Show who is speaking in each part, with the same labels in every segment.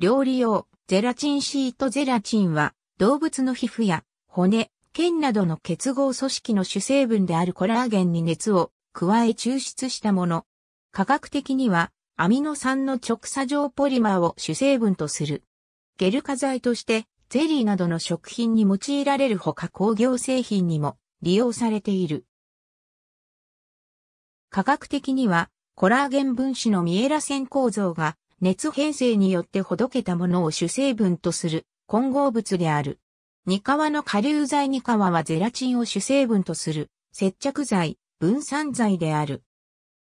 Speaker 1: 料理用、ゼラチンシートゼラチンは、動物の皮膚や骨、腱などの結合組織の主成分であるコラーゲンに熱を加え抽出したもの。科学的には、アミノ酸の直鎖状ポリマーを主成分とする。ゲル化剤として、ゼリーなどの食品に用いられるほか工業製品にも利用されている。科学的には、コラーゲン分子のミエラ線構造が熱変性によってほどけたものを主成分とする混合物である。ニカワの下流剤ニカワはゼラチンを主成分とする接着剤、分散剤である。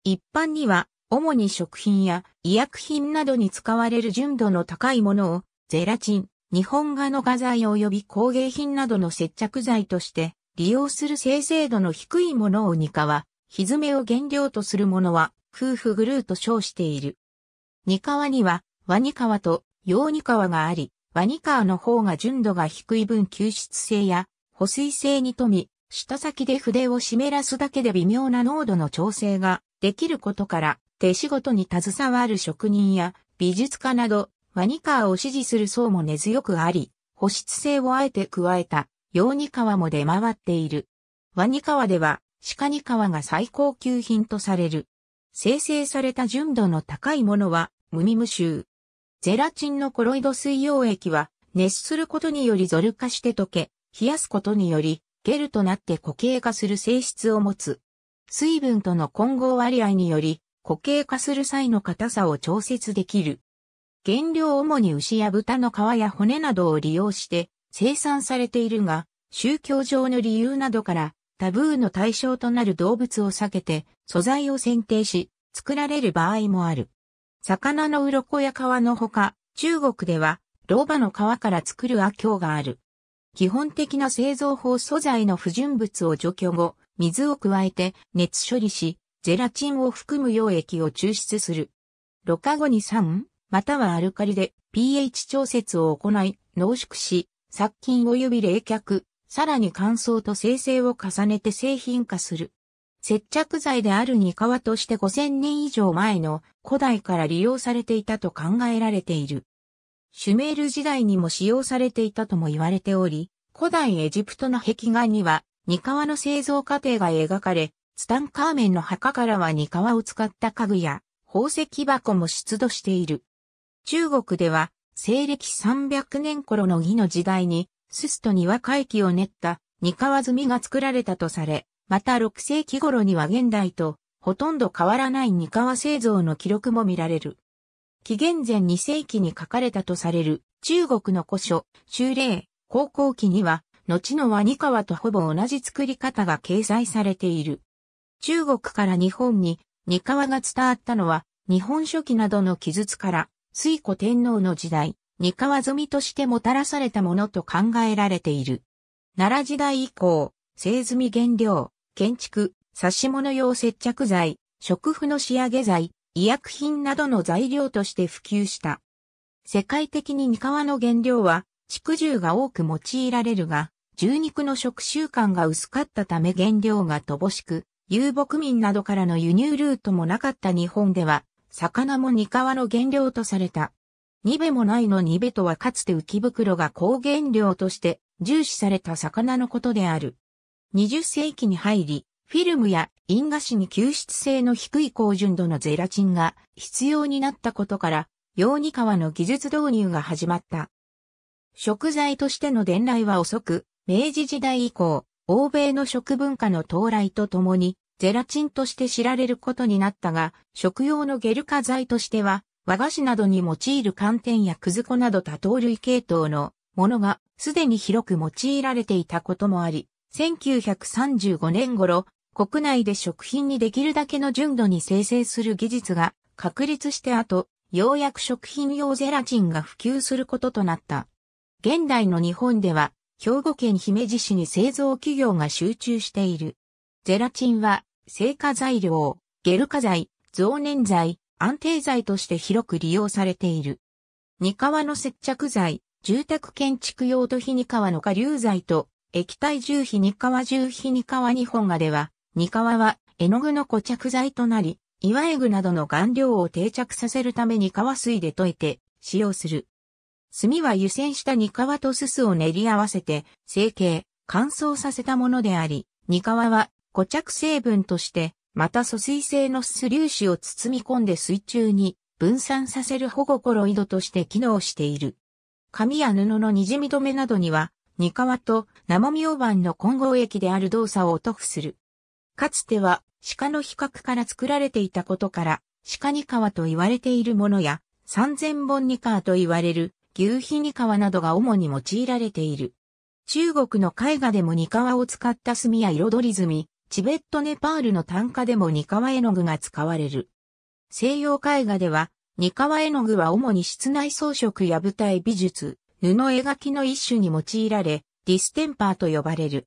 Speaker 1: 一般には、主に食品や医薬品などに使われる純度の高いものを、ゼラチン、日本画の画材及び工芸品などの接着剤として利用する生成度の低いものをニカワ、ひずめを原料とするものは、夫婦グルーと称している。ニカワには、ワニカワとヨウニカワがあり、ワニカワの方が純度が低い分吸湿性や保水性に富み、舌先で筆を湿らすだけで微妙な濃度の調整ができることから、手仕事に携わる職人や美術家など、ワニカワを支持する層も根強くあり、保湿性をあえて加えた、ヨウニカワも出回っている。ワニカワでは、鹿ニカワが最高級品とされる。生成された純度の高いものは無味無臭。ゼラチンのコロイド水溶液は熱することによりゾル化して溶け、冷やすことによりゲルとなって固形化する性質を持つ。水分との混合割合により固形化する際の硬さを調節できる。原料主に牛や豚の皮や骨などを利用して生産されているが、宗教上の理由などからタブーの対象となる動物を避けて素材を選定し作られる場合もある。魚の鱗や皮のほか、中国では老婆の皮から作る亜鏡がある。基本的な製造法素材の不純物を除去後、水を加えて熱処理し、ゼラチンを含む溶液を抽出する。ろ過後に酸、またはアルカリで pH 調節を行い、濃縮し、殺菌及び冷却、さらに乾燥と生成を重ねて製品化する。接着剤であるニカワとして5000年以上前の古代から利用されていたと考えられている。シュメール時代にも使用されていたとも言われており、古代エジプトの壁画にはニカワの製造過程が描かれ、ツタンカーメンの墓からはニカワを使った家具や宝石箱も出土している。中国では西暦300年頃の義の時代にススとには解期を練った二川積が作られたとされ、また6世紀頃には現代とほとんど変わらない二川製造の記録も見られる。紀元前2世紀に書かれたとされる中国の古書、修霊、高校期には、後のは二川とほぼ同じ作り方が掲載されている。中国から日本に二川が伝わったのは、日本書紀などの記述から、水古天皇の時代、三河積みとしてもたらされたものと考えられている。奈良時代以降、製積み原料、建築、し物用接着剤、食布の仕上げ剤、医薬品などの材料として普及した。世界的にカワの原料は、畜獣が多く用いられるが、獣肉の食習慣が薄かったため原料が乏しく、遊牧民などからの輸入ルートもなかった日本では、魚もカワの原料とされた。ニベもないのニベとはかつて浮袋が高原料として重視された魚のことである。20世紀に入り、フィルムや因果紙に吸湿性の低い高純度のゼラチンが必要になったことから、ーニ川の技術導入が始まった。食材としての伝来は遅く、明治時代以降、欧米の食文化の到来とともに、ゼラチンとして知られることになったが、食用のゲル化剤としては、和菓子などに用いる寒天やくず粉など多糖類系統のものがすでに広く用いられていたこともあり、1935年頃、国内で食品にできるだけの純度に生成する技術が確立して後、ようやく食品用ゼラチンが普及することとなった。現代の日本では、兵庫県姫路市に製造企業が集中している。ゼラチンは、製化材料、ゲル化剤、増粘剤、安定剤として広く利用されている。ニカワの接着剤、住宅建築用土日ニカワの下流剤と液体重皮ニカワ重皮ニカワ日本画では、ニカワは絵の具の固着剤となり、岩絵具などの顔料を定着させるために川水で溶いて使用する。炭は湯煎したニカワとすすを練り合わせて成形、乾燥させたものであり、ニカワは固着成分としてまた疎水性の素粒子を包み込んで水中に分散させる保護コロイドとして機能している。紙や布のにじみ止めなどには、ニカワとナモミオバンの混合液である動作を塗布する。かつては鹿の比較から作られていたことから、鹿ニカワと言われているものや、三千本ニカワと言われる牛皮ニカワなどが主に用いられている。中国の絵画でもニカワを使った墨や彩り墨、チベットネパールの単価でもニカワ絵の具が使われる。西洋絵画では、ニカワ絵の具は主に室内装飾や舞台美術、布絵描きの一種に用いられ、ディステンパーと呼ばれる。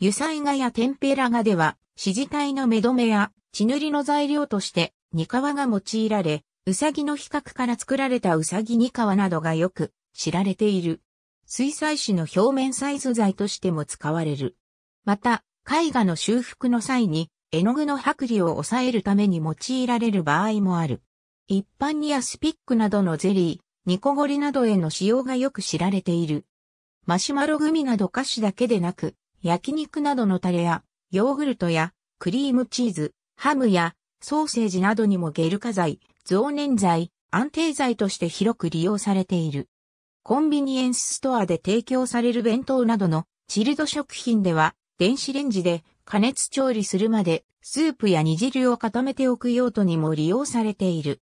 Speaker 1: 油彩画やテンペラ画では、指示体の目止めや血塗りの材料として、ニカワが用いられ、ウサギの比較から作られたウサギニカワなどがよく知られている。水彩紙の表面サイズ材としても使われる。また、絵画の修復の際に絵の具の剥離を抑えるために用いられる場合もある。一般にアスピックなどのゼリー、ニコゴリなどへの使用がよく知られている。マシュマログミなど菓子だけでなく、焼肉などのタレや、ヨーグルトや、クリームチーズ、ハムや、ソーセージなどにもゲル化剤、増粘剤、安定剤として広く利用されている。コンビニエンスストアで提供される弁当などのチルド食品では電子レンジで加熱調理するまでスープや煮汁を固めておく用途にも利用されている。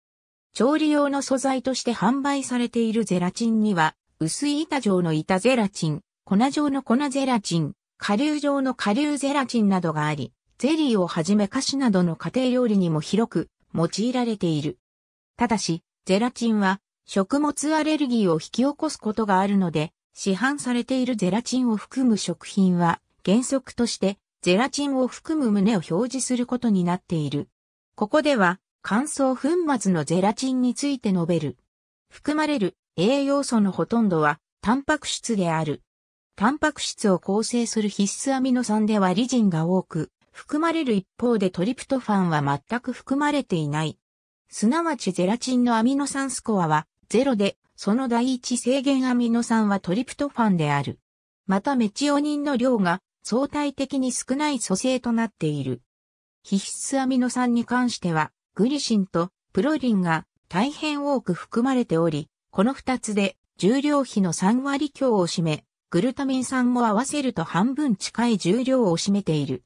Speaker 1: 調理用の素材として販売されているゼラチンには、薄い板状の板ゼラチン、粉状の粉ゼラチン、下流状の下流ゼラチンなどがあり、ゼリーをはじめ菓子などの家庭料理にも広く用いられている。ただし、ゼラチンは食物アレルギーを引き起こすことがあるので、市販されているゼラチンを含む食品は原則として、ゼラチンを含む旨を表示することになっている。ここでは、乾燥粉末のゼラチンについて述べる。含まれる栄養素のほとんどは、タンパク質である。タンパク質を構成する必須アミノ酸ではリジンが多く、含まれる一方でトリプトファンは全く含まれていない。すなわちゼラチンのアミノ酸スコアは0で、その第一制限アミノ酸はトリプトファンである。またメチオニンの量が相対的に少ない組成となっている。皮質アミノ酸に関しては、グリシンとプロリンが大変多く含まれており、この二つで重量比の3割強を占め、グルタミン酸も合わせると半分近い重量を占めている。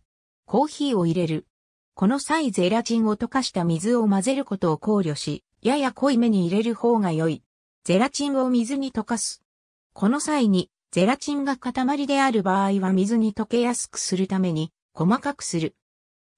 Speaker 1: コーヒーを入れる。この際ゼラチンを溶かした水を混ぜることを考慮し、やや濃い目に入れる方が良い。ゼラチンを水に溶かす。この際にゼラチンが塊である場合は水に溶けやすくするために細かくする。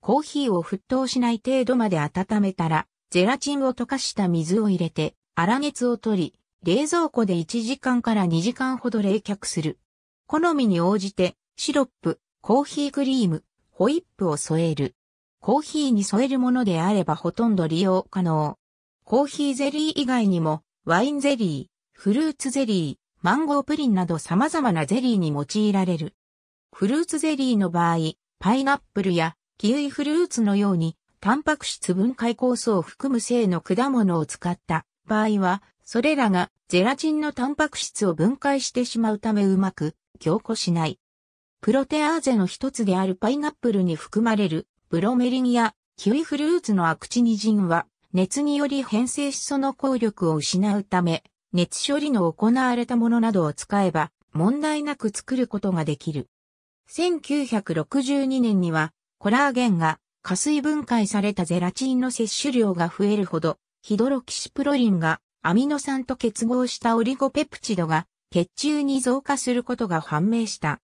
Speaker 1: コーヒーを沸騰しない程度まで温めたら、ゼラチンを溶かした水を入れて、粗熱を取り、冷蔵庫で1時間から2時間ほど冷却する。好みに応じて、シロップ、コーヒークリーム、ホイップを添える。コーヒーに添えるものであればほとんど利用可能。コーヒーゼリー以外にも、ワインゼリー、フルーツゼリー、マンゴープリンなど様々なゼリーに用いられる。フルーツゼリーの場合、パイナップルやキウイフルーツのように、タンパク質分解酵素を含む性の果物を使った場合は、それらがゼラチンのタンパク質を分解してしまうためうまく強固しない。プロテアーゼの一つであるパイナップルに含まれるブロメリンやキウイフルーツのアクチニジンは熱により変性しその効力を失うため熱処理の行われたものなどを使えば問題なく作ることができる。1962年にはコラーゲンが加水分解されたゼラチンの摂取量が増えるほどヒドロキシプロリンがアミノ酸と結合したオリゴペプチドが血中に増加することが判明した。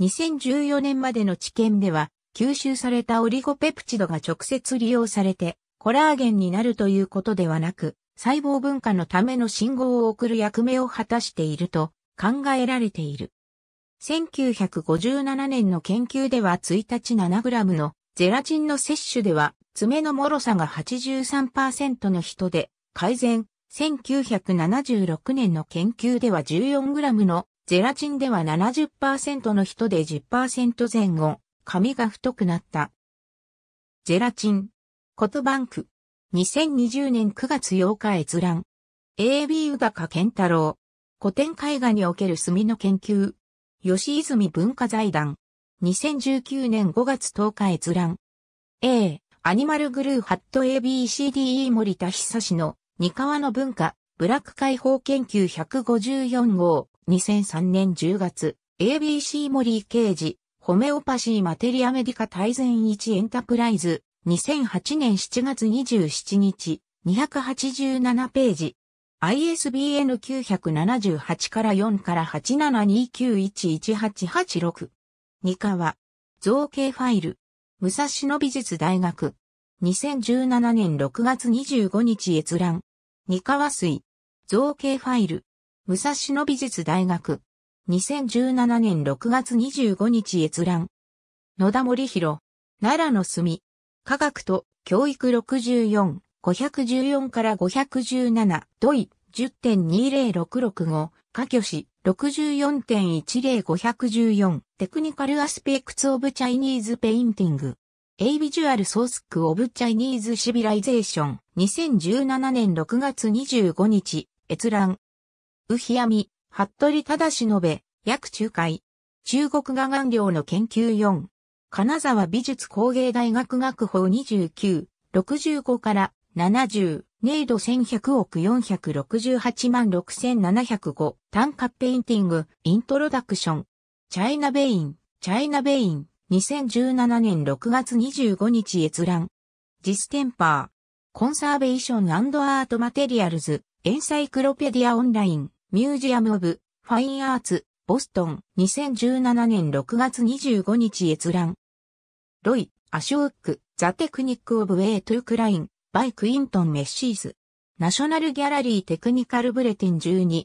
Speaker 1: 2014年までの知見では吸収されたオリゴペプチドが直接利用されてコラーゲンになるということではなく、細胞分化のための信号を送る役目を果たしていると考えられている。1957年の研究では1日 7g のゼラチンの摂取では爪の脆さが83%の人で改善。1976年の研究では 14g のゼラチンでは70%の人で10%前後、髪が太くなった。ゼラチン。コトバンク。2020年9月8日閲覧。A.B. 宇高健太郎。古典絵画における墨の研究。吉泉文化財団。2019年5月10日閲覧。A. アニマルグルーハット ABCDE 森田久志の二川の文化、ブラック解放研究154号、2003年10月、ABC 森刑事、ホメオパシーマテリアメディカ大全1エンタプライズ、2008年7月27日、287ページ。ISBN 978から4から872911886。二カは、造形ファイル。武蔵野美術大学。2017年6月25日閲覧。二カワ水。造形ファイル。武蔵野美術大学。2017年6月25日閲覧。野田森弘。奈良の墨。科学と教育64、514から517、土井10.20665、科挙史64.10514、テクニカルアスペクツオブチャイニーズペインティング。エイビジュアルソースクオブチャイニーズシビライゼーション、z 2017年6月25日、閲覧。うひやみ、服部忠忍べ、約仲介。中国画顔料の研究4、金沢美術工芸大学学法29、65から70、ネイド1100億468万6705、単価ペインティング、イントロダクション、チャイナベイン、チャイナベイン、2017年6月25日閲覧、ジステンパー、コンサーベーションアートマテリアルズ、エンサイクロペディアオンライン、ミュージアムオブ、ファインアーツ、ボストン、2017年6月25日閲覧。ロイ、アショック、ザ・テクニック・オブ・ウェイ・トゥ・クライン、バイ・クイントン・メッシーズ。ナショナルギャラリー・テクニカル・ブレテン12、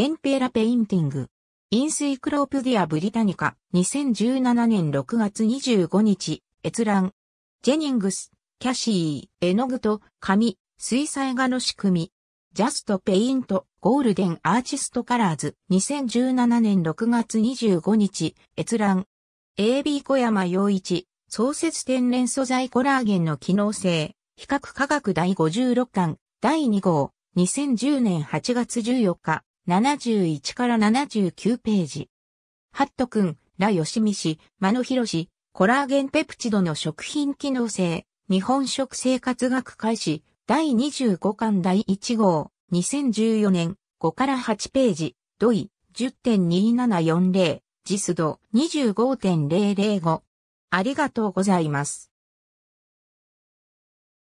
Speaker 1: テンペラペインティング。インスイクロープディア・ブリタニカ、2017年6月25日、閲覧。ジェニングス、キャシー、絵の具と紙、水彩画の仕組み。ジャスト・ペイント、ゴールデン・アーチスト・カラーズ、2017年6月25日、閲覧。AB 小山洋一、創設天然素材コラーゲンの機能性、比較科学第56巻、第2号、2010年8月14日。71から79ページ。ハット君、ラヨシミシ、マノヒロシ、コラーゲンペプチドの食品機能性、日本食生活学開始、第25巻第1号、2014年、5から8ページ、ドイ、10.2740、ジスド、25.005。ありがとうございます。